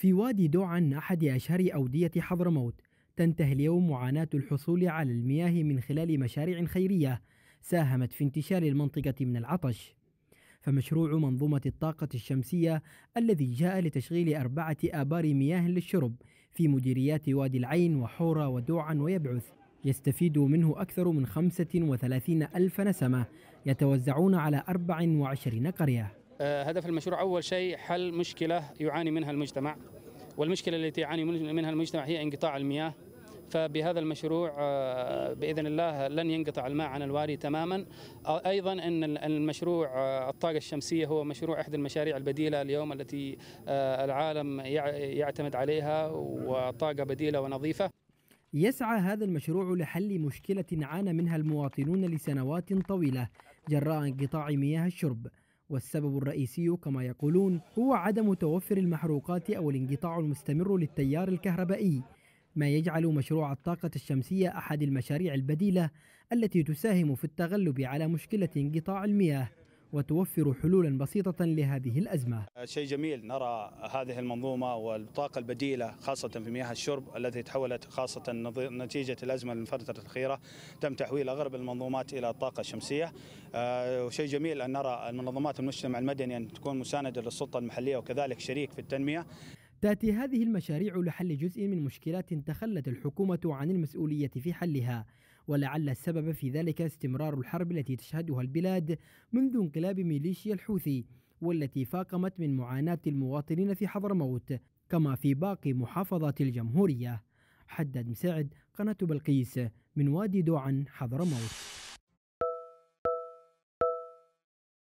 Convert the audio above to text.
في وادي دوعن أحد أشهر أودية حضرموت تنتهي اليوم معاناة الحصول على المياه من خلال مشاريع خيرية ساهمت في انتشار المنطقة من العطش فمشروع منظومة الطاقة الشمسية الذي جاء لتشغيل أربعة آبار مياه للشرب في مديريات وادي العين وحورة ودوعا ويبعث يستفيد منه أكثر من 35 ألف نسمة يتوزعون على 24 قرية آه، هدف المشروع أول شيء حل مشكلة يعاني منها المجتمع والمشكلة التي يعاني منها المجتمع هي انقطاع المياه فبهذا المشروع آه، باذن الله لن ينقطع الماء عن الواري تماما ايضا ان المشروع آه، الطاقه الشمسيه هو مشروع إحدى المشاريع البديله اليوم التي العالم يعتمد عليها وطاقه بديله ونظيفه يسعى هذا المشروع لحل مشكله عانى منها المواطنون لسنوات طويله جراء انقطاع مياه الشرب والسبب الرئيسي كما يقولون هو عدم توفر المحروقات أو الانقطاع المستمر للتيار الكهربائي ما يجعل مشروع الطاقة الشمسية أحد المشاريع البديلة التي تساهم في التغلب على مشكلة انقطاع المياه وتوفر حلولا بسيطة لهذه الأزمة آه، شيء جميل نرى هذه المنظومة والطاقة البديلة خاصة في مياه الشرب التي تحولت خاصة نتيجة الأزمة الفترة الأخيرة تم تحويل أغلب المنظومات إلى الطاقة الشمسية آه، وشيء جميل أن نرى المنظمات المجتمع المدني أن تكون مساندة للسلطة المحلية وكذلك شريك في التنمية تأتي هذه المشاريع لحل جزء من مشكلات تخلت الحكومة عن المسؤولية في حلها ولعل السبب في ذلك استمرار الحرب التي تشهدها البلاد منذ انقلاب ميليشيا الحوثي والتي فاقمت من معاناة المواطنين في حضرموت كما في باقي محافظات الجمهورية حدد مساعد قناة بلقيس من وادي دوعن حضرموت